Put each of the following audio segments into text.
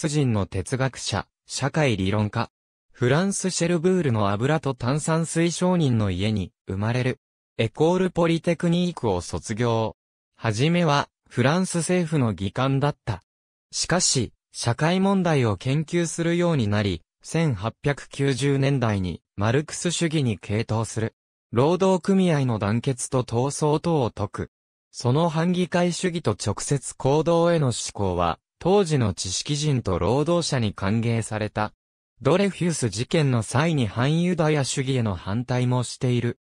ス人の哲学者、社会理論家。フランス・シェルブールの油と炭酸水商人の家に生まれる。エコールポリテクニークを卒業。はじめは、フランス政府の議官だった。しかし、社会問題を研究するようになり、1890年代にマルクス主義に傾倒する。労働組合の団結と闘争等を解く。その反議会主義と直接行動への思考は、当時の知識人と労働者に歓迎された。ドレフュース事件の際に反ユダヤ主義への反対もしている。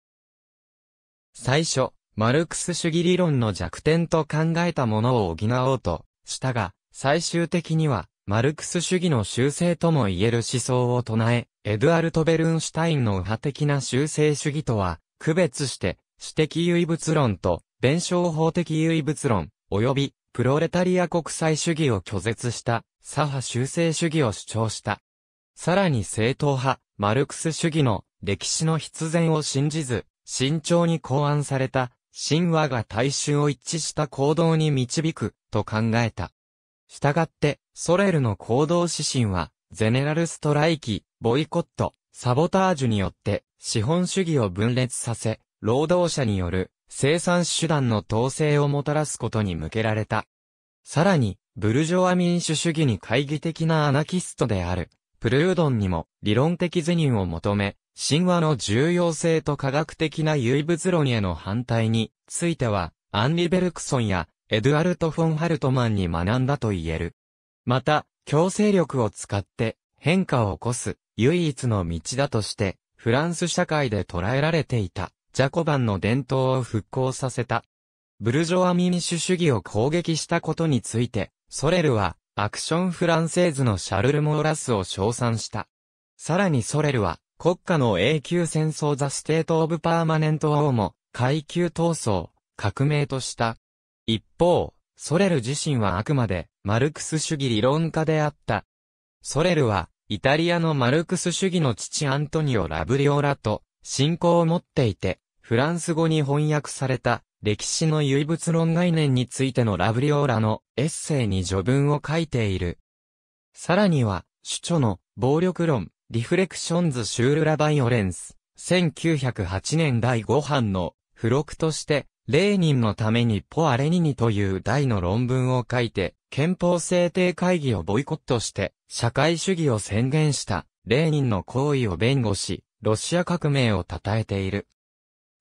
最初、マルクス主義理論の弱点と考えたものを補おうとしたが、最終的には、マルクス主義の修正とも言える思想を唱え、エドアルト・ベルンシュタインの右派的な修正主義とは、区別して、私的唯物論と、弁証法的唯物論、及びプロレタリア国際主義を拒絶した、左派修正主義を主張した。さらに正統派、マルクス主義の歴史の必然を信じず、慎重に考案された、神話が大衆を一致した行動に導く、と考えた。したがって、ソレルの行動指針は、ゼネラルストライキ、ボイコット、サボタージュによって、資本主義を分裂させ、労働者による生産手段の統制をもたらすことに向けられた。さらに、ブルジョア民主主義に懐疑的なアナキストである、プルードンにも理論的是認を求め、神話の重要性と科学的な唯物論への反対については、アンリ・ベルクソンやエドゥアルト・フォン・ハルトマンに学んだと言える。また、強制力を使って変化を起こす唯一の道だとして、フランス社会で捉えられていた。ジャコバンの伝統を復興させた。ブルジョア民主主義を攻撃したことについて、ソレルは、アクションフランセーズのシャルル・モーラスを称賛した。さらにソレルは、国家の永久戦争ザ・ステート・オブ・パーマネント・王も、階級闘争、革命とした。一方、ソレル自身はあくまで、マルクス主義理論家であった。ソレルは、イタリアのマルクス主義の父アントニオ・ラブリオラと、信仰を持っていて、フランス語に翻訳された歴史の唯物論概念についてのラブリオーラのエッセイに序文を書いている。さらには、主著の暴力論、リフレクションズ・シュール・ラ・バイオレンス、1908年第5版の付録として、レーニンのためにポアレニニという大の論文を書いて、憲法制定会議をボイコットして、社会主義を宣言した、レーニンの行為を弁護し、ロシア革命を称えている。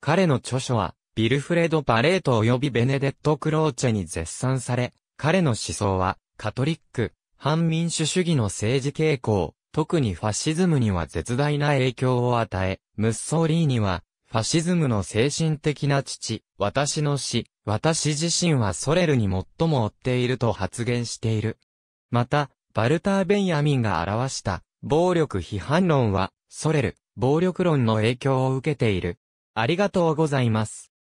彼の著書は、ビルフレド・パレート及びベネデット・クローチェに絶賛され、彼の思想は、カトリック、反民主主義の政治傾向、特にファシズムには絶大な影響を与え、ムッソーリーには、ファシズムの精神的な父、私の死、私自身はソレルに最も追っていると発言している。また、バルター・ベンヤミンが表した、暴力批判論は、ソレル、暴力論の影響を受けている。ありがとうございます。